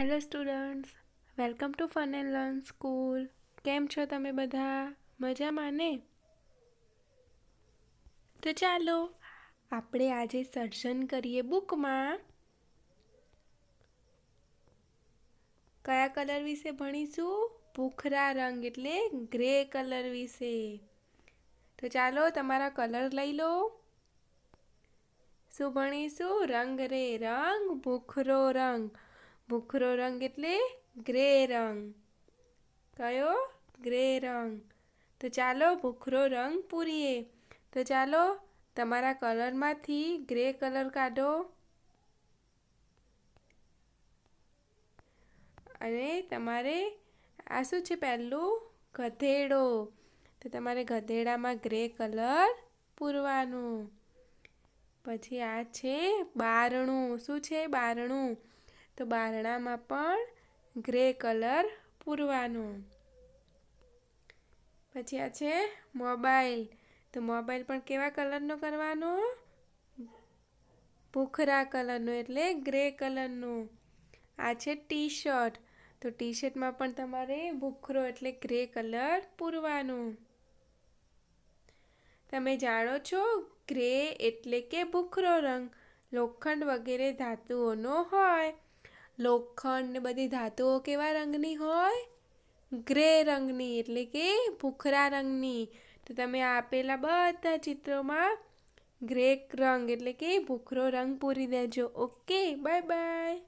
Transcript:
hello students welcome to fun and learn school કેમ છો તમે બધા મજામાં ને તો ચાલો આપણે આજે સર્જન કરીએ બુકમાં કયા કલર વિશે ભણીશું ભૂખરા રંગ એટલે ગ્રે કલર વિશે તો ચાલો તમારા કલર લઈ લો શું ભણીશું રંગ રે રંગ ભૂખરો રંગ ભૂખરો રંગ એટલે ગ્રે રંગ કયો ગ્રે રંગ તો ચાલો ભૂખરો રંગ પૂરીએ તો ચાલો તમારા કલરમાંથી ગ્રે કલર કાઢો અને તમારે આ શું છે પહેલું ગધેડો તો તમારે ગધેડામાં ગ્રે કલર પૂરવાનું પછી આ છે બારણું શું છે બારણું તો બારણામાં પણ ગ્રે કલર પૂરવાનો પછી આ છે મોબાઈલ તો મોબાઈલ પણ કેવા કલરનો કરવાનો ભૂખરા કલરનો એટલે ગ્રે કલરનો આ છે ટી શર્ટ તો ટી શર્ટમાં પણ તમારે ભૂખરો એટલે ગ્રે કલર પૂરવાનો તમે જાણો છો ગ્રે એટલે કે ભૂખરો રંગ લોખંડ વગેરે ધાતુઓનો હોય લોખંડ ને બધી ધાતુઓ કેવા રંગની હોય ગ્રે રંગની એટલે કે ભૂખરા રંગની તો તમે આપેલા બધા ચિત્રોમાં ગ્રે રંગ એટલે કે ભૂખરો રંગ પૂરી દેજો ઓકે બાય બાય